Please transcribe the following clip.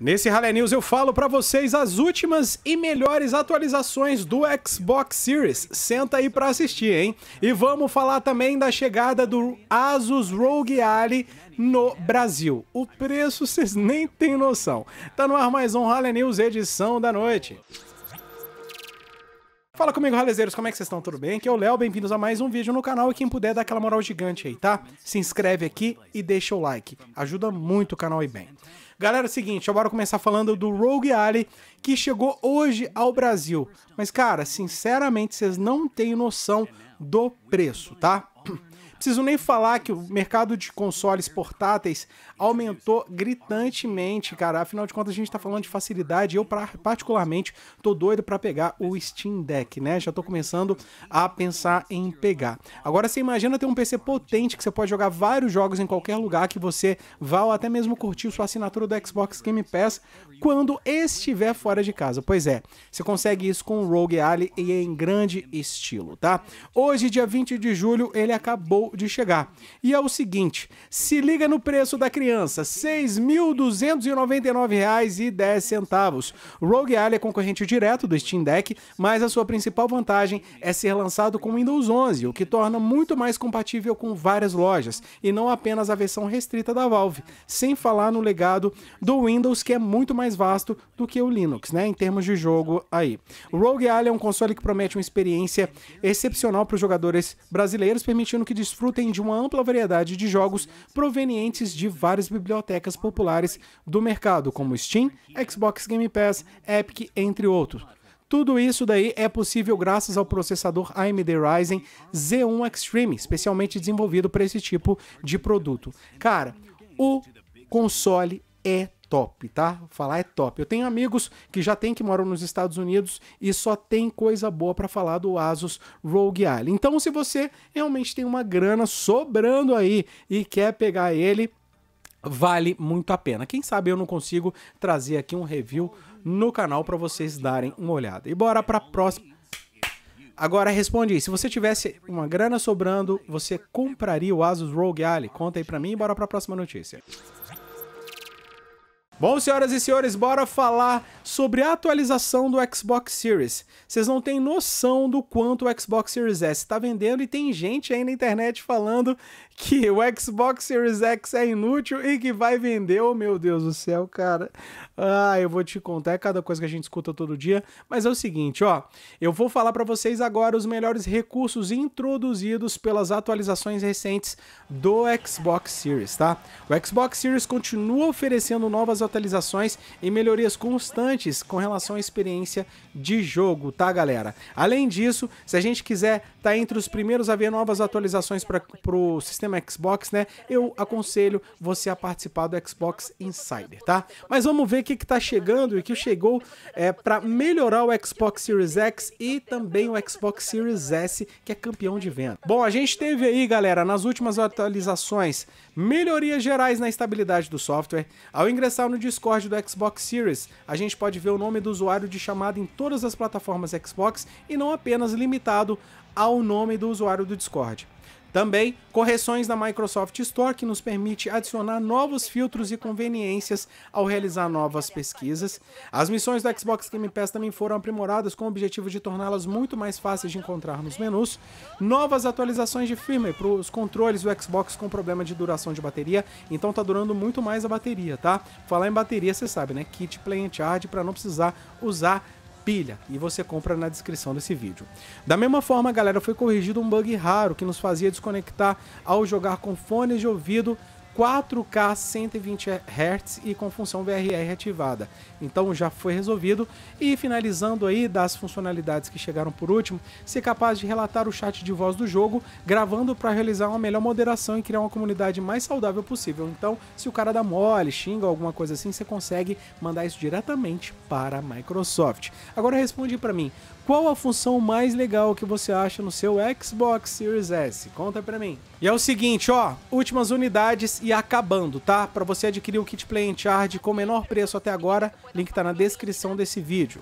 Nesse Rally News eu falo para vocês as últimas e melhores atualizações do Xbox Series. Senta aí para assistir, hein? E vamos falar também da chegada do Asus ROG Ally no Brasil. O preço vocês nem tem noção. Tá no ar mais um Rally News edição da noite. Fala comigo, ralezeiros, como é que vocês estão? Tudo bem? Aqui é o Léo, bem-vindos a mais um vídeo no canal e quem puder dá aquela moral gigante aí, tá? Se inscreve aqui e deixa o like, ajuda muito o canal aí bem. Galera, é o seguinte, eu bora começar falando do Rogue alley que chegou hoje ao Brasil. Mas cara, sinceramente, vocês não têm noção do preço, tá? Preciso nem falar que o mercado de consoles portáteis aumentou gritantemente, cara. Afinal de contas, a gente tá falando de facilidade. Eu, pra, particularmente, tô doido para pegar o Steam Deck, né? Já tô começando a pensar em pegar. Agora você imagina ter um PC potente que você pode jogar vários jogos em qualquer lugar que você vá ou até mesmo curtir sua assinatura do Xbox Game Pass quando estiver fora de casa. Pois é, você consegue isso com o Rogue Ally e em grande estilo, tá? Hoje, dia 20 de julho, ele acabou de chegar. E é o seguinte: se liga no preço da criança, R$ 6.299,10. Rogue Ally é concorrente direto do Steam Deck, mas a sua principal vantagem é ser lançado com Windows 11, o que torna muito mais compatível com várias lojas, e não apenas a versão restrita da Valve, sem falar no legado do Windows, que é muito mais vasto do que o Linux, né, em termos de jogo aí. Rogue Ally é um console que promete uma experiência excepcional para os jogadores brasileiros, permitindo que desfrutem de uma ampla variedade de jogos provenientes de várias bibliotecas populares do mercado, como Steam, Xbox Game Pass, Epic, entre outros. Tudo isso daí é possível graças ao processador AMD Ryzen Z1 Extreme, especialmente desenvolvido para esse tipo de produto. Cara, o console é top, tá? Falar é top. Eu tenho amigos que já tem que moram nos Estados Unidos e só tem coisa boa para falar do Asus Rogue Ally. Então, se você realmente tem uma grana sobrando aí e quer pegar ele, vale muito a pena. Quem sabe eu não consigo trazer aqui um review no canal para vocês darem uma olhada. E bora para próxima Agora responde aí, se você tivesse uma grana sobrando, você compraria o Asus Rogue Ally? Conta aí para mim e bora para a próxima notícia. Bom, senhoras e senhores, bora falar sobre a atualização do Xbox Series. Vocês não têm noção do quanto o Xbox Series S está vendendo e tem gente aí na internet falando que o Xbox Series X é inútil e que vai vender. Oh, meu Deus do céu, cara. Ah, eu vou te contar é cada coisa que a gente escuta todo dia, mas é o seguinte, ó. Eu vou falar para vocês agora os melhores recursos introduzidos pelas atualizações recentes do Xbox Series, tá? O Xbox Series continua oferecendo novas atualizações e melhorias constantes com relação à experiência de jogo, tá, galera? Além disso, se a gente quiser estar tá entre os primeiros a ver novas atualizações para o sistema sistema Xbox, né? Eu aconselho você a participar do Xbox Insider, tá? Mas vamos ver o que está chegando e o que chegou é, para melhorar o Xbox Series X e também o Xbox Series S, que é campeão de venda. Bom, a gente teve aí, galera, nas últimas atualizações, melhorias gerais na estabilidade do software. Ao ingressar no Discord do Xbox Series, a gente pode ver o nome do usuário de chamada em todas as plataformas Xbox e não apenas limitado ao nome do usuário do Discord. Também correções da Microsoft Store que nos permite adicionar novos filtros e conveniências ao realizar novas pesquisas. As missões do Xbox Game Pass também foram aprimoradas com o objetivo de torná-las muito mais fáceis de encontrar nos menus. Novas atualizações de firmware para os controles do Xbox com problema de duração de bateria, então tá durando muito mais a bateria, tá? Falar em bateria, você sabe, né? Kit Play and Charge para não precisar usar pilha e você compra na descrição desse vídeo. Da mesma forma, galera, foi corrigido um bug raro que nos fazia desconectar ao jogar com fones de ouvido 4K 120 Hz e com função VRR ativada. Então já foi resolvido. E finalizando aí das funcionalidades que chegaram por último, ser capaz de relatar o chat de voz do jogo, gravando para realizar uma melhor moderação e criar uma comunidade mais saudável possível. Então, se o cara dá mole, xinga alguma coisa assim, você consegue mandar isso diretamente para a Microsoft. Agora responde para mim, qual a função mais legal que você acha no seu Xbox Series S? Conta pra mim. E é o seguinte, ó, últimas unidades e acabando, tá? Para você adquirir o kit Play and Charge com menor preço até agora, link tá na descrição desse vídeo.